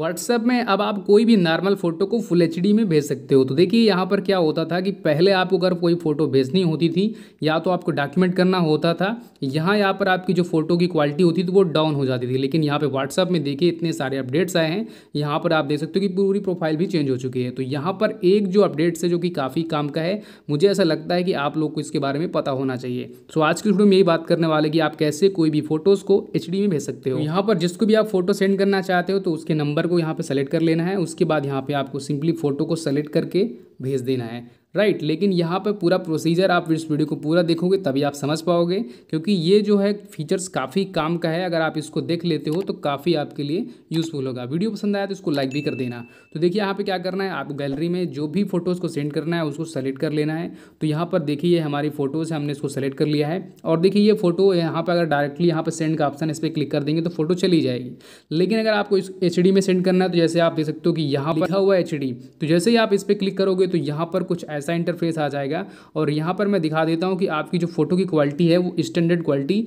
WhatsApp में अब आप कोई भी नॉर्मल फ़ोटो को फुल एच में भेज सकते हो तो देखिए यहाँ पर क्या होता था कि पहले आपको अगर कोई फ़ोटो भेजनी होती थी या तो आपको डॉक्यूमेंट करना होता था यहाँ यहाँ पर आपकी जो फ़ोटो की क्वालिटी होती थी वो डाउन हो जाती थी लेकिन यहाँ पर व्हाट्सअप में देखिए इतने सारे अपडेट्स आए हैं यहाँ पर आप देख सकते हो कि पूरी प्रोफाइल भी चेंज हो चुकी है तो यहाँ पर एक जो अपडेट्स है जो कि काफ़ी काम का है मुझे ऐसा लगता है कि आप लोग को इसके बारे में पता होना चाहिए सो आज की वीडियो में यही बात करने वाले कि आप कैसे कोई भी फ़ोटोज़ को एच में भेज सकते हो तो यहाँ पर जिसको भी आप फोटो सेंड करना चाहते हो तो उसके नंबर को यहाँ पे सेलेक्ट कर लेना है उसके बाद यहाँ पे आपको सिंपली फ़ोटो को सेलेक्ट करके भेज देना है राइट right, लेकिन यहाँ पर पूरा प्रोसीजर आप इस वीडियो को पूरा देखोगे तभी आप समझ पाओगे क्योंकि ये जो है फीचर्स काफ़ी काम का है अगर आप इसको देख लेते हो तो काफ़ी आपके लिए यूज़फुल होगा वीडियो पसंद आया तो इसको लाइक भी कर देना तो देखिए यहाँ पे क्या करना है आप गैलरी में जो भी फोटोज़ को सेंड करना है उसको सेलेक्ट कर लेना है तो यहाँ पर देखिए हमारी फ़ोटोज़ है हमने इसको सेलेक्ट कर लिया है और देखिए ये फोटो यहाँ पर अगर डायरेक्टली यहाँ पर सेंड का ऑप्शन इस पर क्लिक कर देंगे तो फोटो चली जाएगी लेकिन अगर आपको इस एच में सेंड करना है तो जैसे आप देख सकते हो कि यहाँ पर हुआ एच तो जैसे ही आप इस पर क्लिक करोगे तो यहाँ पर कुछ ऐसा इंटरफेस आ जाएगा और यहाँ पर मैं दिखा देता हूँ कि आपकी जो फ़ोटो की क्वालिटी है वो स्टैंडर्ड क्वालिटी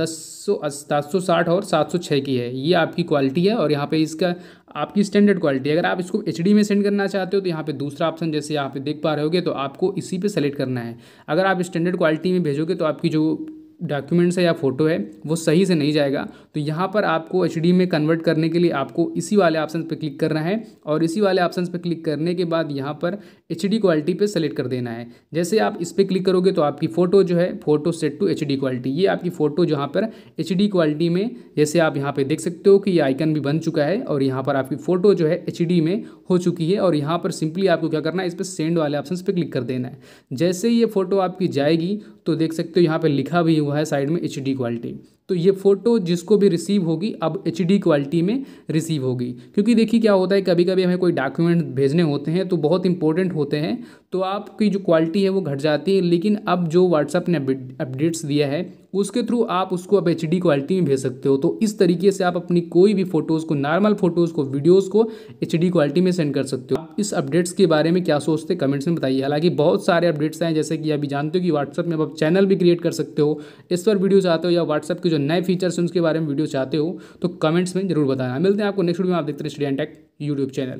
दस सौ सात सौ साठ और सात सौ छः की है ये आपकी क्वालिटी है और यहाँ पर इसका आपकी स्टैंडर्ड क्वालिटी अगर आप इसको एच में सेंड करना चाहते हो तो यहाँ पर दूसरा ऑप्शन जैसे यहाँ पे देख पा रहे होगे तो आपको इसी पर सेलेक्ट करना है अगर आप स्टैंडर्ड क्वालिटी में भेजोगे तो आपकी जो डॉक्यूमेंट्स है या फोटो है वो सही से नहीं जाएगा तो यहाँ पर आपको एच में कन्वर्ट करने के लिए आपको इसी वाले ऑप्शन पर क्लिक करना है और इसी वाले ऑप्शन पर क्लिक करने के बाद यहाँ पर एच क्वालिटी पर सेलेक्ट कर देना है जैसे आप इस पर क्लिक करोगे तो आपकी फ़ोटो जो है photo set to H quality ये आपकी फ़ोटो जहाँ पर एच क्वालिटी में जैसे आप यहाँ पर देख सकते हो कि ये आइकन भी बन चुका है और यहाँ पर आपकी फ़ोटो जो है एच में हो चुकी है और यहाँ पर सिंपली आपको क्या करना है इस पर सेंड वाले ऑप्शन पर क्लिक कर देना है जैसे ये फ़ोटो आपकी जाएगी तो देख सकते हो यहाँ पे लिखा भी हुआ है साइड में एच क्वालिटी तो ये फ़ोटो जिसको भी रिसीव होगी अब एच क्वालिटी में रिसीव होगी क्योंकि देखिए क्या होता है कभी कभी हमें कोई डॉक्यूमेंट भेजने होते हैं तो बहुत इंपॉर्टेंट होते हैं तो आपकी जो क्वालिटी है वो घट जाती है लेकिन अब जो व्हाट्सअप ने अपडेट्स दिया है उसके थ्रू आप उसको अब एच क्वालिटी में भेज सकते हो तो इस तरीके से आप अपनी कोई भी फोटोज़ को नॉर्मल फोटोज़ को वीडियोज़ को एच क्वालिटी में सेंड कर सकते हो आप इस अपडेट्स के बारे में क्या सोचते हैं कमेंट्स में बताइए हालांकि बहुत सारे अपडेट्स हैं जैसे कि अभी जानते हो कि व्हाट्सअप में आप चैनल भी क्रिएट कर सकते हो इस पर वीडियो चाहते हो या व्हाट्सअप के जो नए फीचर्स हैं उसके बारे में वीडियो चाहते हो तो कमेंट्स में जरूर बताना मिलते हैं आपको नेक्स्ट वीडियो में आप देखते हैं study and tech YouTube channel